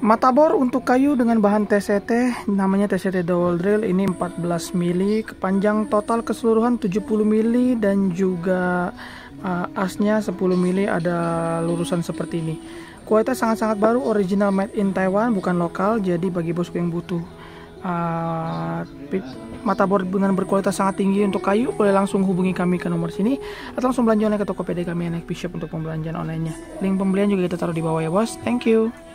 Mata bor untuk kayu dengan bahan TCT, namanya TCT dowel drill, ini 14 mili, kepanjang total keseluruhan 70 mili dan juga uh, asnya 10 mili ada lurusan seperti ini. Kualitas sangat-sangat baru, original made in Taiwan, bukan lokal, jadi bagi bosku yang butuh uh, eh, mata bor dengan berkualitas sangat tinggi untuk kayu, boleh langsung hubungi kami ke nomor sini atau langsung belanja online ke toko Tokopedia kami yang naik Bishop untuk pembelanjaan online-nya. Link pembelian juga kita taruh di bawah ya bos. Thank you.